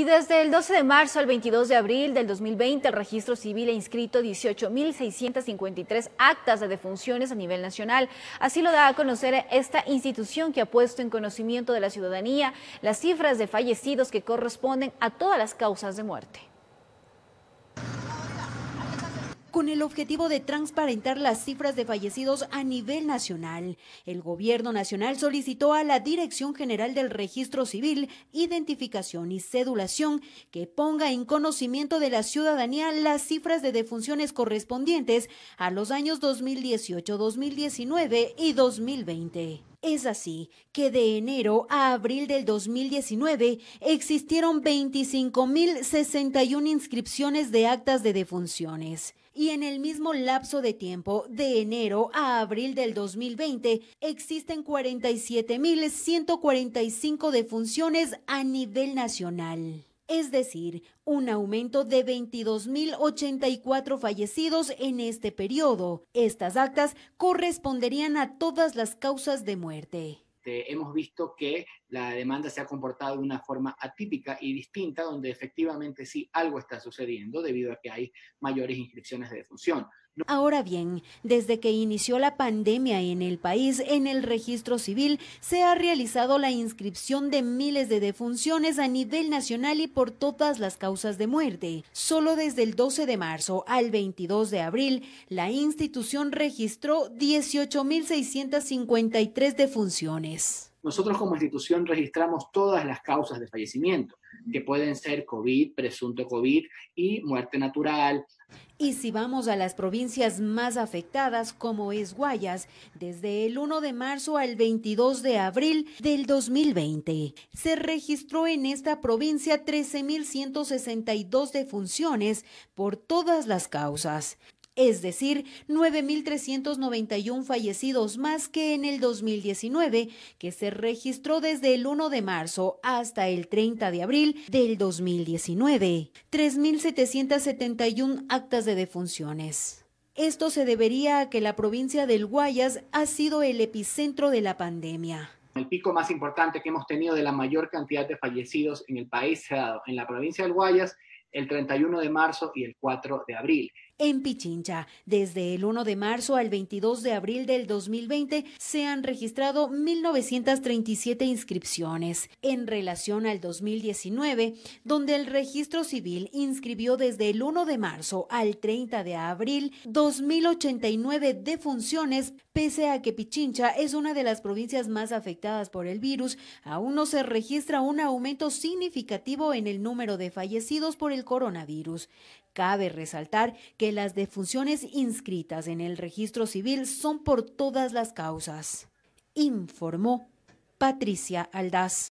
Y desde el 12 de marzo al 22 de abril del 2020, el registro civil ha inscrito 18.653 actas de defunciones a nivel nacional. Así lo da a conocer esta institución que ha puesto en conocimiento de la ciudadanía las cifras de fallecidos que corresponden a todas las causas de muerte con el objetivo de transparentar las cifras de fallecidos a nivel nacional. El Gobierno Nacional solicitó a la Dirección General del Registro Civil, Identificación y Cedulación que ponga en conocimiento de la ciudadanía las cifras de defunciones correspondientes a los años 2018, 2019 y 2020. Es así que de enero a abril del 2019 existieron 25.061 inscripciones de actas de defunciones. Y en el mismo lapso de tiempo, de enero a abril del 2020, existen 47.145 defunciones a nivel nacional es decir, un aumento de 22.084 fallecidos en este periodo. Estas actas corresponderían a todas las causas de muerte. hemos visto que la demanda se ha comportado de una forma atípica y distinta, donde efectivamente sí algo está sucediendo debido a que hay mayores inscripciones de defunción. Ahora bien, desde que inició la pandemia en el país, en el registro civil se ha realizado la inscripción de miles de defunciones a nivel nacional y por todas las causas de muerte. Solo desde el 12 de marzo al 22 de abril, la institución registró 18.653 defunciones nosotros como institución registramos todas las causas de fallecimiento, que pueden ser COVID, presunto COVID y muerte natural. Y si vamos a las provincias más afectadas, como es Guayas, desde el 1 de marzo al 22 de abril del 2020, se registró en esta provincia 13.162 defunciones por todas las causas es decir, 9.391 fallecidos más que en el 2019, que se registró desde el 1 de marzo hasta el 30 de abril del 2019, 3.771 actas de defunciones. Esto se debería a que la provincia del Guayas ha sido el epicentro de la pandemia. El pico más importante que hemos tenido de la mayor cantidad de fallecidos en el país se ha dado en la provincia del Guayas el 31 de marzo y el 4 de abril en Pichincha. Desde el 1 de marzo al 22 de abril del 2020 se han registrado 1.937 inscripciones en relación al 2019, donde el registro civil inscribió desde el 1 de marzo al 30 de abril 2.089 defunciones, pese a que Pichincha es una de las provincias más afectadas por el virus, aún no se registra un aumento significativo en el número de fallecidos por el coronavirus. Cabe resaltar que las defunciones inscritas en el registro civil son por todas las causas, informó Patricia Aldaz.